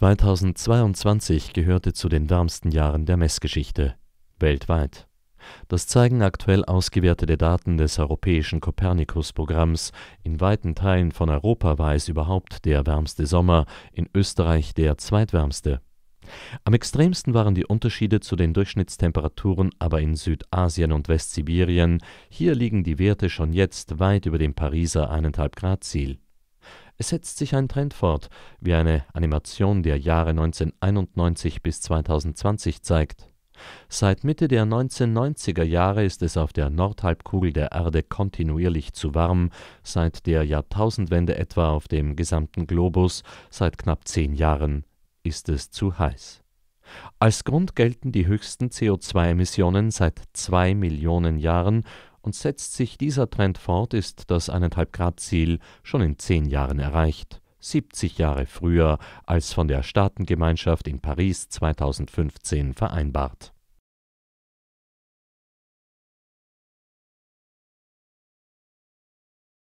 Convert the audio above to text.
2022 gehörte zu den wärmsten Jahren der Messgeschichte weltweit. Das zeigen aktuell ausgewertete Daten des europäischen Kopernikus-Programms. In weiten Teilen von Europa war es überhaupt der wärmste Sommer, in Österreich der zweitwärmste. Am extremsten waren die Unterschiede zu den Durchschnittstemperaturen aber in Südasien und Westsibirien. Hier liegen die Werte schon jetzt weit über dem Pariser 1,5 Grad Ziel es setzt sich ein Trend fort, wie eine Animation der Jahre 1991 bis 2020 zeigt. Seit Mitte der 1990er Jahre ist es auf der Nordhalbkugel der Erde kontinuierlich zu warm, seit der Jahrtausendwende etwa auf dem gesamten Globus, seit knapp zehn Jahren ist es zu heiß. Als Grund gelten die höchsten CO2-Emissionen seit zwei Millionen Jahren und setzt sich dieser Trend fort, ist das 1,5 Grad Ziel schon in zehn Jahren erreicht. 70 Jahre früher als von der Staatengemeinschaft in Paris 2015 vereinbart